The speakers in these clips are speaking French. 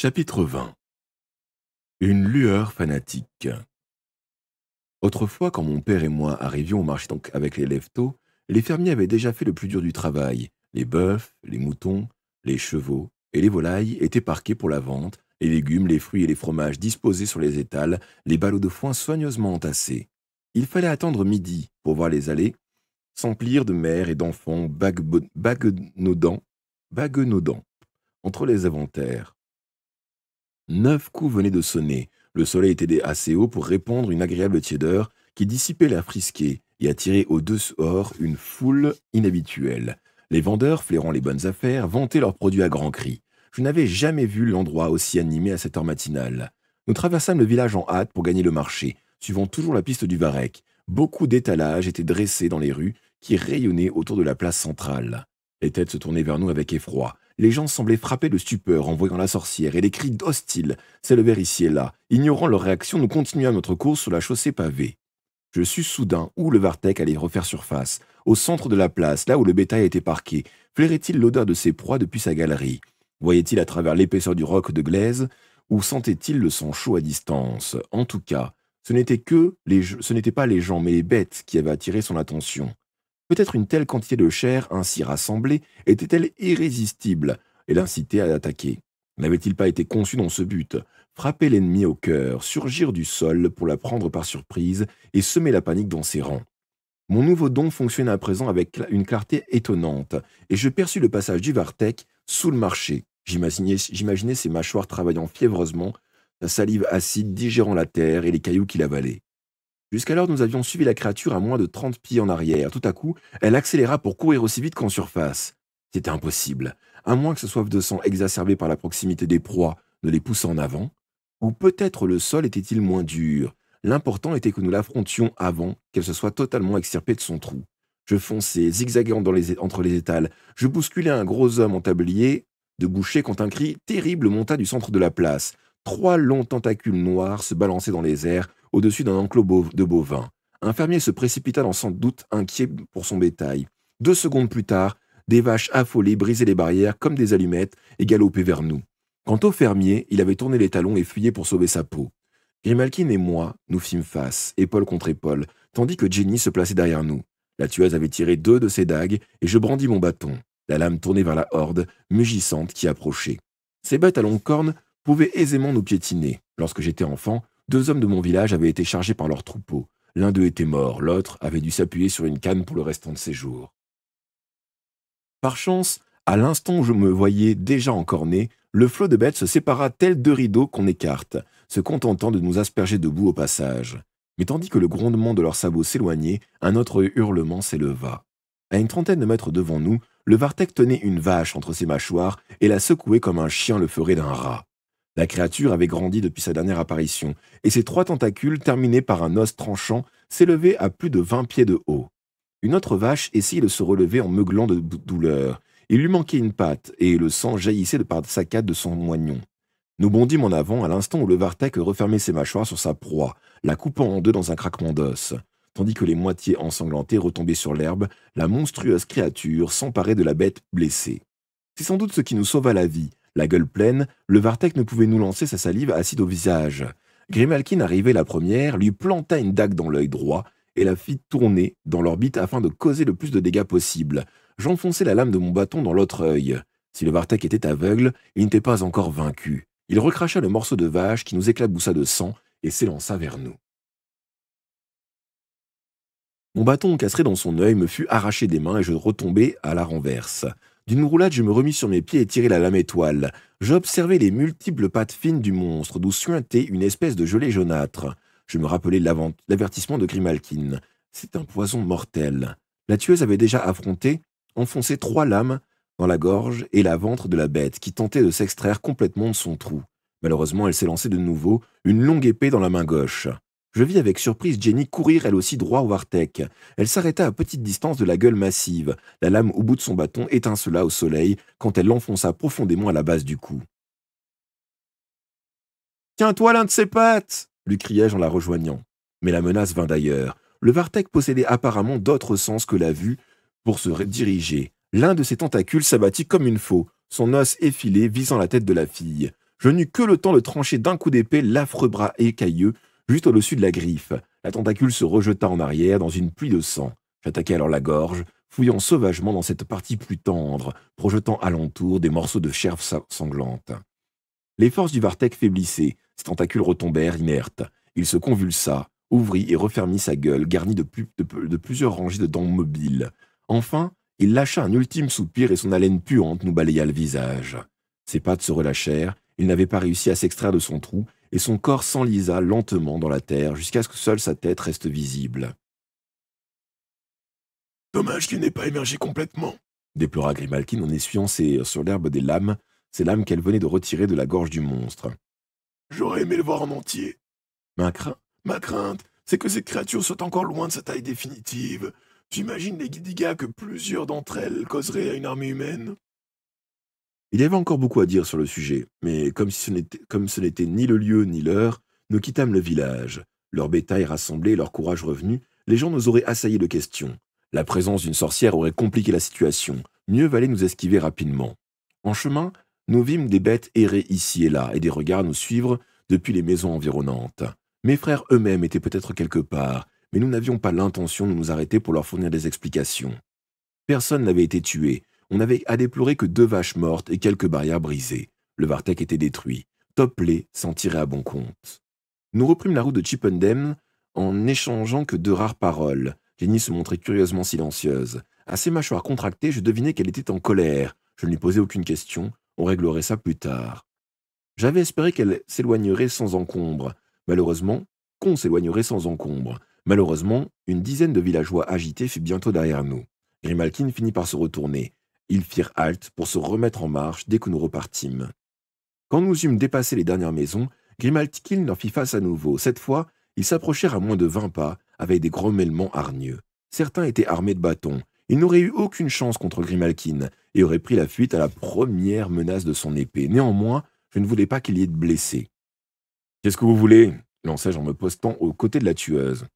Chapitre 20 Une lueur fanatique Autrefois, quand mon père et moi arrivions au marché avec les lève les fermiers avaient déjà fait le plus dur du travail. Les bœufs, les moutons, les chevaux et les volailles étaient parqués pour la vente, les légumes, les fruits et les fromages disposés sur les étals, les ballots de foin soigneusement entassés. Il fallait attendre midi pour voir les allées s'emplir de mères et d'enfants baguenaudants, baguenaudants entre les inventaires Neuf coups venaient de sonner. Le soleil était assez haut pour répandre une agréable tiédeur qui dissipait l'air frisqué et attirait au hors une foule inhabituelle. Les vendeurs, flairant les bonnes affaires, vantaient leurs produits à grands cris. Je n'avais jamais vu l'endroit aussi animé à cette heure matinale. Nous traversâmes le village en hâte pour gagner le marché, suivant toujours la piste du Varec. Beaucoup d'étalages étaient dressés dans les rues qui rayonnaient autour de la place centrale. Les têtes se tournaient vers nous avec effroi les gens semblaient frappés de stupeur en voyant la sorcière et les cris d'hostiles s'élevèrent ici et là. Ignorant leur réaction, nous continuâmes notre course sur la chaussée pavée. Je sus soudain où le Vartek allait refaire surface, au centre de la place, là où le bétail était parqué. Flairait-il l'odeur de ses proies depuis sa galerie Voyait-il à travers l'épaisseur du roc de glaise Ou sentait-il le sang chaud à distance En tout cas, ce n'était que ce n'était pas les gens, mais les bêtes qui avaient attiré son attention. Peut-être une telle quantité de chair ainsi rassemblée était-elle irrésistible et l'incitait à attaquer. N'avait-il pas été conçu dans ce but Frapper l'ennemi au cœur, surgir du sol pour la prendre par surprise et semer la panique dans ses rangs. Mon nouveau don fonctionnait à présent avec une clarté étonnante, et je perçus le passage du Vartec sous le marché. J'imaginais ses mâchoires travaillant fiévreusement, sa salive acide digérant la terre et les cailloux qu'il avalait. Jusqu'alors, nous avions suivi la créature à moins de 30 pieds en arrière. Tout à coup, elle accéléra pour courir aussi vite qu'en surface. C'était impossible, à moins que ce soif de sang exacerbé par la proximité des proies ne les pousse en avant, ou peut-être le sol était-il moins dur. L'important était que nous l'affrontions avant qu'elle se soit totalement extirpée de son trou. Je fonçais, zigzaguant entre les étals. Je bousculais un gros homme en tablier de boucher quand un cri terrible monta du centre de la place. Trois longs tentacules noirs se balançaient dans les airs, au-dessus d'un enclos de bovins. Un fermier se précipita dans sans doute inquiet pour son bétail. Deux secondes plus tard, des vaches affolées brisaient les barrières comme des allumettes et galopaient vers nous. Quant au fermier, il avait tourné les talons et fuyait pour sauver sa peau. Grimalkin et moi nous fîmes face, épaule contre épaule, tandis que Jenny se plaçait derrière nous. La tueuse avait tiré deux de ses dagues et je brandis mon bâton, la lame tournée vers la horde, mugissante, qui approchait. Ces bêtes à longues cornes pouvaient aisément nous piétiner. Lorsque j'étais enfant, deux hommes de mon village avaient été chargés par leur troupeau. L'un d'eux était mort, l'autre avait dû s'appuyer sur une canne pour le restant de ses jours. Par chance, à l'instant où je me voyais déjà encorné, le flot de bêtes se sépara tel deux rideaux qu'on écarte, se contentant de nous asperger debout au passage. Mais tandis que le grondement de leurs sabots s'éloignait, un autre hurlement s'éleva. À une trentaine de mètres devant nous, le vartek tenait une vache entre ses mâchoires et la secouait comme un chien le ferait d'un rat. La créature avait grandi depuis sa dernière apparition, et ses trois tentacules, terminés par un os tranchant, s'élevaient à plus de vingt pieds de haut. Une autre vache essayait de se relever en meuglant de douleur. Il lui manquait une patte, et le sang jaillissait de par sa saccade de son moignon. Nous bondîmes en avant à l'instant où le Vartek refermait ses mâchoires sur sa proie, la coupant en deux dans un craquement d'os, tandis que les moitiés ensanglantées retombaient sur l'herbe, la monstrueuse créature s'emparait de la bête blessée. C'est sans doute ce qui nous sauva la vie, la gueule pleine, le Vartek ne pouvait nous lancer sa salive acide au visage. Grimalkin arrivait la première, lui planta une dague dans l'œil droit et la fit tourner dans l'orbite afin de causer le plus de dégâts possible. J'enfonçai la lame de mon bâton dans l'autre œil. Si le Vartek était aveugle, il n'était pas encore vaincu. Il recracha le morceau de vache qui nous éclaboussa de sang et s'élança vers nous. Mon bâton encastré dans son œil me fut arraché des mains et je retombai à la renverse. D'une roulade, je me remis sur mes pieds et tirai la lame étoile. J'observais les multiples pattes fines du monstre, d'où suintait une espèce de gelée jaunâtre. Je me rappelais l'avertissement de Grimalkin. C'est un poison mortel. La tueuse avait déjà affronté, enfoncé trois lames dans la gorge et la ventre de la bête, qui tentait de s'extraire complètement de son trou. Malheureusement, elle s'est lancée de nouveau, une longue épée dans la main gauche. Je vis avec surprise Jenny courir elle aussi droit au Vartek. Elle s'arrêta à petite distance de la gueule massive. La lame au bout de son bâton étincela au soleil quand elle l'enfonça profondément à la base du cou. Tiens-toi l'un de ses pattes lui criai-je en la rejoignant. Mais la menace vint d'ailleurs. Le Vartek possédait apparemment d'autres sens que la vue pour se diriger. L'un de ses tentacules s'abattit comme une faux, son os effilé visant la tête de la fille. Je n'eus que le temps de trancher d'un coup d'épée l'affreux bras écailleux juste au-dessus de la griffe. La tentacule se rejeta en arrière dans une pluie de sang. J'attaquai alors la gorge, fouillant sauvagement dans cette partie plus tendre, projetant alentour des morceaux de chair sanglante. Les forces du Vartec faiblissaient, ses tentacules retombèrent inertes. Il se convulsa, ouvrit et refermit sa gueule, garnie de plusieurs rangées de dents mobiles. Enfin, il lâcha un ultime soupir et son haleine puante nous balaya le visage. Ses pattes se relâchèrent, il n'avait pas réussi à s'extraire de son trou et son corps s'enlisa lentement dans la terre jusqu'à ce que seule sa tête reste visible. Dommage qu'il n'ait pas émergé complètement, déplora Grimalkin en essuyant ses, euh, sur l'herbe des lames, ces lames qu'elle venait de retirer de la gorge du monstre. J'aurais aimé le voir en entier. Ma, crainte, ma crainte, c'est que cette créature soit encore loin de sa taille définitive. J'imagine les guidigas que plusieurs d'entre elles causeraient à une armée humaine. Il y avait encore beaucoup à dire sur le sujet, mais comme, ce n'était ni le lieu ni l'heure, nous quittâmes le village. Leur bétail rassemblé, leur courage revenu, les gens nous auraient assaillis de questions. La présence d'une sorcière aurait compliqué la situation. Mieux valait nous esquiver rapidement. En chemin, nous vîmes des bêtes errer ici et là et des regards nous suivre depuis les maisons environnantes. Mes frères eux-mêmes étaient peut-être quelque part, mais nous n'avions pas l'intention de nous arrêter pour leur fournir des explications. Personne n'avait été tué, on n'avait à déplorer que deux vaches mortes et quelques barrières brisées. Le Vartek était détruit. Topley s'en tirait à bon compte. Nous reprîmes la route de Chippendem en n'échangeant que deux rares paroles. Jenny se montrait curieusement silencieuse. À ses mâchoires contractées, je devinais qu'elle était en colère. Je ne lui posais aucune question, on réglerait ça plus tard. J'avais espéré qu'elle s'éloignerait sans encombre. Malheureusement, qu'on s'éloignerait sans encombre. Malheureusement, une dizaine de villageois agités fut bientôt derrière nous. Grimalkin finit par se retourner. Ils firent halte pour se remettre en marche dès que nous repartîmes. Quand nous eûmes dépassé les dernières maisons, Grimalkin leur fit face à nouveau. Cette fois, ils s'approchèrent à moins de vingt pas, avec des grommellements hargneux. Certains étaient armés de bâtons. Ils n'auraient eu aucune chance contre Grimalkin et auraient pris la fuite à la première menace de son épée. Néanmoins, je ne voulais pas qu'il y ait de blessés. Qu'est-ce que vous voulez lançai-je en me postant aux côtés de la tueuse.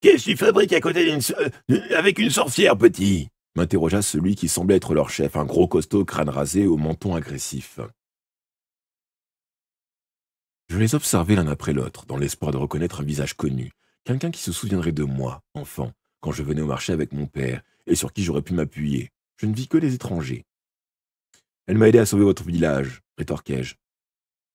Qu'est-ce tu fabrique à côté d'une. Euh, avec une sorcière, petit m'interrogea celui qui semblait être leur chef, un gros costaud crâne rasé au menton agressif. Je les observais l'un après l'autre, dans l'espoir de reconnaître un visage connu, quelqu'un qui se souviendrait de moi, enfant, quand je venais au marché avec mon père, et sur qui j'aurais pu m'appuyer. Je ne vis que des étrangers. Elle m'a aidé à sauver votre village, rétorquai-je.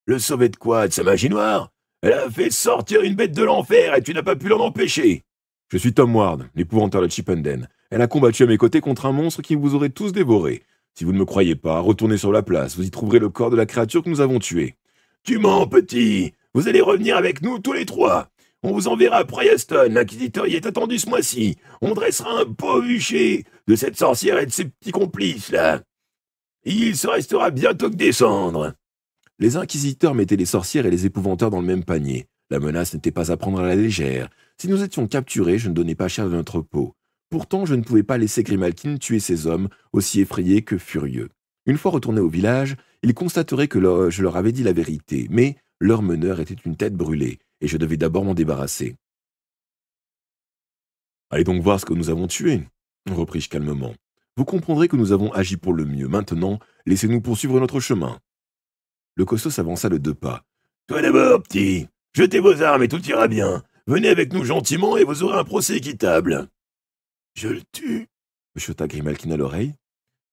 Le sauver de quoi De sa magie noire Elle a fait sortir une bête de l'enfer et tu n'as pas pu l'en empêcher Je suis Tom Ward, l'épouvanteur de Chipenden. » Elle a combattu à mes côtés contre un monstre qui vous aurait tous dévoré. Si vous ne me croyez pas, retournez sur la place, vous y trouverez le corps de la créature que nous avons tuée. Tu mens, petit Vous allez revenir avec nous tous les trois On vous enverra à Preston. l'inquisiteur y est attendu ce mois-ci. On dressera un beau huchet de cette sorcière et de ses petits complices, là. il se restera bientôt que des cendres. Les inquisiteurs mettaient les sorcières et les épouvanteurs dans le même panier. La menace n'était pas à prendre à la légère. Si nous étions capturés, je ne donnais pas cher de notre peau. Pourtant, je ne pouvais pas laisser Grimalkin tuer ces hommes, aussi effrayés que furieux. Une fois retourné au village, ils constateraient que je leur avais dit la vérité, mais leur meneur était une tête brûlée, et je devais d'abord m'en débarrasser. Allez donc voir ce que nous avons tué, repris-je calmement. Vous comprendrez que nous avons agi pour le mieux. Maintenant, laissez-nous poursuivre notre chemin. Le costaud s'avança de deux pas. Toi d'abord, petit Jetez vos armes et tout ira bien. Venez avec nous gentiment et vous aurez un procès équitable. Je le tue chota Grimalkin à l'oreille.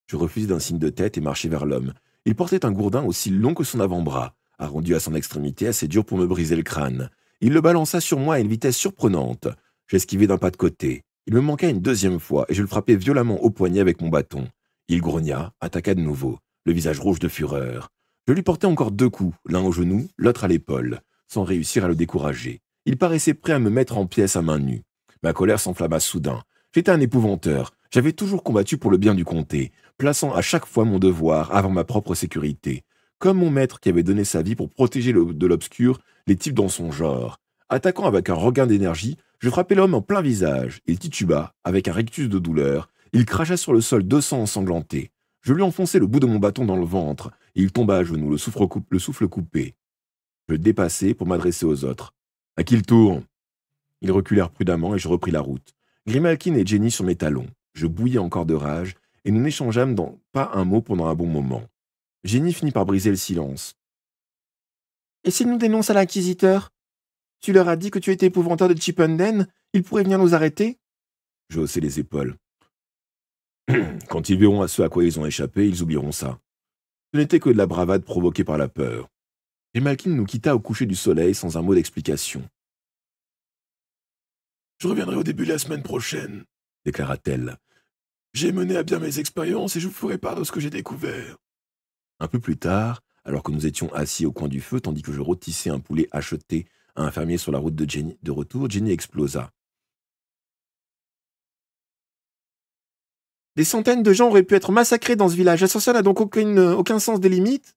Je refusai d'un signe de tête et marchai vers l'homme. Il portait un gourdin aussi long que son avant-bras, arrondi à son extrémité assez dur pour me briser le crâne. Il le balança sur moi à une vitesse surprenante. J'esquivai d'un pas de côté. Il me manqua une deuxième fois et je le frappai violemment au poignet avec mon bâton. Il grogna, attaqua de nouveau, le visage rouge de fureur. Je lui portai encore deux coups, l'un au genou, l'autre à l'épaule, sans réussir à le décourager. Il paraissait prêt à me mettre en pièces à main nue. Ma colère s'enflamma soudain. J'étais un épouvanteur. J'avais toujours combattu pour le bien du comté, plaçant à chaque fois mon devoir avant ma propre sécurité. Comme mon maître qui avait donné sa vie pour protéger de l'obscur les types dans son genre. Attaquant avec un regain d'énergie, je frappai l'homme en plein visage. Il tituba, avec un rictus de douleur. Il cracha sur le sol deux sangs ensanglantés. Je lui enfonçai le bout de mon bâton dans le ventre, et il tomba à genoux, le souffle, le souffle coupé. Je dépassai pour m'adresser aux autres. À qui le tourne Ils reculèrent prudemment et je repris la route. Grimalkin et Jenny sur mes talons. Je bouillais encore de rage, et nous n'échangeâmes pas un mot pendant un bon moment. Jenny finit par briser le silence. Et s'ils nous dénoncent à l'inquisiteur Tu leur as dit que tu étais épouvanteur de Chippenden Ils pourraient venir nous arrêter Je haussai les épaules. Quand ils verront à ce à quoi ils ont échappé, ils oublieront ça. Ce n'était que de la bravade provoquée par la peur. Et nous quitta au coucher du soleil sans un mot d'explication. Je reviendrai au début de la semaine prochaine, déclara-t-elle. J'ai mené à bien mes expériences et je vous ferai part de ce que j'ai découvert. Un peu plus tard, alors que nous étions assis au coin du feu, tandis que je rôtissais un poulet acheté à un fermier sur la route de Jenny de retour, Jenny explosa. Des centaines de gens auraient pu être massacrés dans ce village. La sorcière n'a donc aucun sens des limites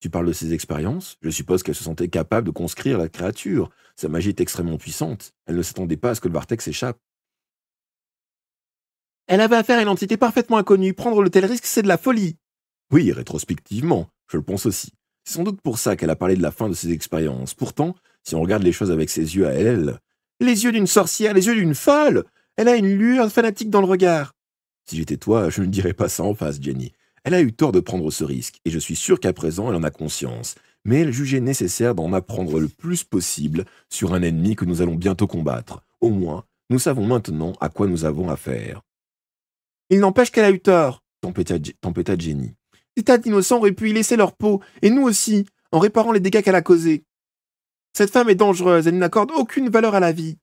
tu parles de ses expériences, je suppose qu'elle se sentait capable de conscrire la créature. Sa magie est extrêmement puissante, elle ne s'attendait pas à ce que le Vartex échappe. Elle avait affaire à une entité parfaitement inconnue, prendre le tel risque, c'est de la folie. Oui, rétrospectivement, je le pense aussi. C'est sans doute pour ça qu'elle a parlé de la fin de ses expériences. Pourtant, si on regarde les choses avec ses yeux à elle, les yeux d'une sorcière, les yeux d'une folle, elle a une lueur fanatique dans le regard. Si j'étais toi, je ne dirais pas ça en face, Jenny. Elle a eu tort de prendre ce risque, et je suis sûr qu'à présent elle en a conscience, mais elle jugeait nécessaire d'en apprendre le plus possible sur un ennemi que nous allons bientôt combattre. Au moins, nous savons maintenant à quoi nous avons affaire. Il n'empêche qu'elle a eu tort, tempêta, Jenny. Des tas d'innocents auraient pu y laisser leur peau, et nous aussi, en réparant les dégâts qu'elle a causés. Cette femme est dangereuse, elle n'accorde aucune valeur à la vie.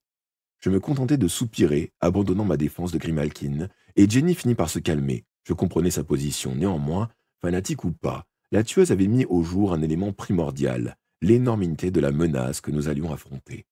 Je me contentais de soupirer, abandonnant ma défense de Grimalkin, et Jenny finit par se calmer, je comprenais sa position. Néanmoins, fanatique ou pas, la tueuse avait mis au jour un élément primordial, l'énormité de la menace que nous allions affronter.